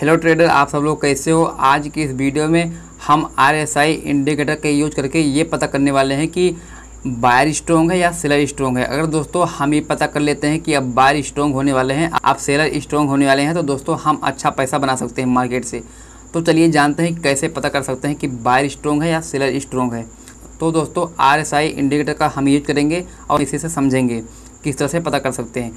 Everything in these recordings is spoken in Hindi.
हेलो ट्रेडर आप सब लोग कैसे हो आज की इस वीडियो में हम आर एस आई इंडिकेटर का यूज करके ये पता करने वाले हैं कि बायर स्ट्रॉन्ग है या सेलर स्ट्रॉन्ग है अगर दोस्तों हम ये पता कर लेते हैं कि अब बायर स्ट्रॉन्ग होने वाले हैं आप सेलर स्ट्रॉन्ग होने वाले हैं तो दोस्तों हम अच्छा पैसा बना सकते हैं मार्केट से तो चलिए जानते हैं कैसे पता कर सकते हैं कि बायर स्ट्रॉन्ग है या सेलर स्ट्रॉन्ग है तो दोस्तों आर एस आई इंडिकेटर का हम यूज करेंगे और इसी से समझेंगे किस तरह से पता कर सकते हैं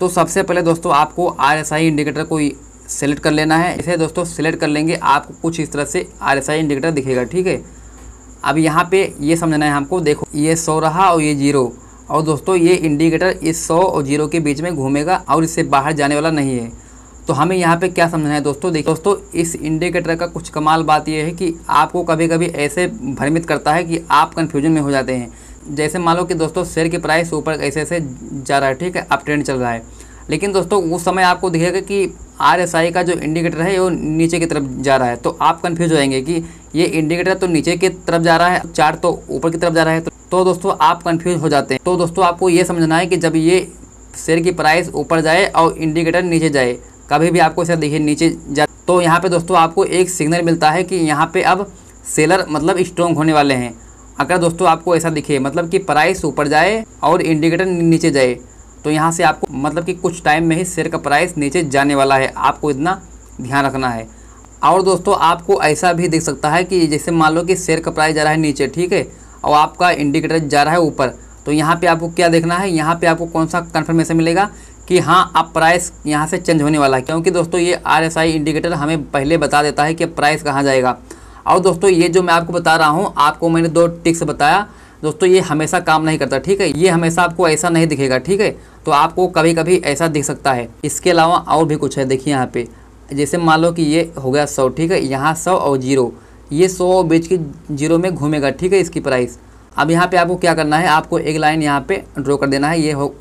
तो सबसे पहले दोस्तों आपको आर एस आई इंडिकेटर को सेलेक्ट कर लेना है इसे दोस्तों सेलेक्ट कर लेंगे आपको कुछ इस तरह से आर एस आई इंडिकेटर दिखेगा ठीक है अब यहाँ पे ये समझना है हमको देखो ये सौ रहा और ये जीरो और दोस्तों ये इंडिकेटर इस सौ और जीरो के बीच में घूमेगा और इससे बाहर जाने वाला नहीं है तो हमें यहाँ पे क्या समझना है दोस्तों देखिए दोस्तों इस इंडिकेटर का कुछ कमाल बात यह है कि आपको कभी कभी ऐसे भ्रमित करता है कि आप कन्फ्यूजन में हो जाते हैं जैसे मान लो कि दोस्तों शेयर की प्राइस ऊपर ऐसे ऐसे जा रहा है ठीक है अब ट्रेंड चल रहा है लेकिन दोस्तों उस समय आपको दिखेगा कि आर का जो इंडिकेटर है वो नीचे की तरफ जा रहा है तो आप कन्फ्यूज होएंगे कि ये इंडिकेटर तो नीचे की तरफ जा रहा है चार्ट तो ऊपर की तरफ जा रहा है तो दोस्तों आप कन्फ्यूज हो जाते हैं तो दोस्तों आपको ये समझना है कि जब ये शेयर की प्राइस ऊपर जाए और इंडिकेटर नीचे जाए कभी भी आपको शेयर देखिए नीचे जा तो यहाँ पे दोस्तों आपको एक सिग्नल मिलता है कि यहाँ पे अब सेलर मतलब स्ट्रॉन्ग होने वाले हैं अगर दोस्तों आपको ऐसा दिखे मतलब कि प्राइस ऊपर जाए और इंडिकेटर नीचे जाए तो यहाँ से आपको मतलब कि कुछ टाइम में ही शेयर का प्राइस नीचे जाने वाला है आपको इतना ध्यान रखना है और दोस्तों आपको ऐसा भी दिख सकता है कि जैसे मान लो कि शेयर का प्राइस जा रहा है नीचे ठीक है और आपका इंडिकेटर जा रहा है ऊपर तो यहाँ पे आपको क्या देखना है यहाँ पे आपको कौन सा कन्फर्मेशन मिलेगा कि हाँ आप प्राइस यहाँ से चेंज होने वाला है क्योंकि दोस्तों ये आर इंडिकेटर हमें पहले बता देता है कि प्राइस कहाँ जाएगा और दोस्तों ये जो मैं आपको बता रहा हूँ आपको मैंने दो टिक्स बताया दोस्तों ये हमेशा काम नहीं करता ठीक है ये हमेशा आपको ऐसा नहीं दिखेगा ठीक है तो आपको कभी कभी ऐसा दिख सकता है इसके अलावा और भी कुछ है देखिए यहाँ पे जैसे मान लो कि ये हो गया सौ ठीक है यहाँ सौ और जीरो ये सौ और बेच के जीरो में घूमेगा ठीक है इसकी प्राइस अब यहाँ पे आपको क्या करना है आपको एक लाइन यहाँ पे ड्रॉ कर देना है ये हो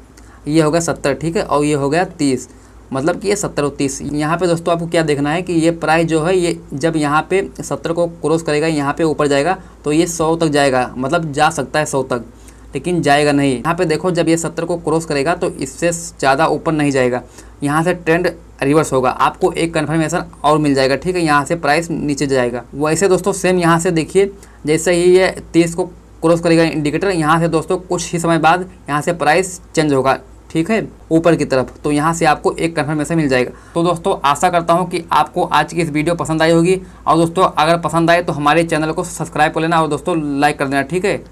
ये हो गया सत्तर ठीक है और ये हो गया तीस मतलब कि ये सत्तर और तीस यहाँ पर दोस्तों आपको क्या देखना है कि ये प्राइस जो है ये जब यहाँ पर सत्तर को क्रॉस करेगा यहाँ पर ऊपर जाएगा तो ये सौ तक जाएगा मतलब जा सकता है सौ तक लेकिन जाएगा नहीं यहाँ पे देखो जब ये सत्तर को क्रॉस करेगा तो इससे ज़्यादा ऊपर नहीं जाएगा यहाँ से ट्रेंड रिवर्स होगा आपको एक कन्फर्मेशन और मिल जाएगा ठीक है यहाँ से प्राइस नीचे जाएगा वैसे दोस्तों सेम यहाँ से देखिए जैसे ही ये तीस को क्रॉस करेगा इंडिकेटर यहाँ से दोस्तों कुछ ही समय बाद यहाँ से प्राइस चेंज होगा ठीक है ऊपर की तरफ तो यहाँ से आपको एक कन्फर्मेशन मिल जाएगा तो दोस्तों आशा करता हूँ कि आपको आज की इस वीडियो पसंद आई होगी और दोस्तों अगर पसंद आए तो हमारे चैनल को सब्सक्राइब कर लेना और दोस्तों लाइक कर देना ठीक है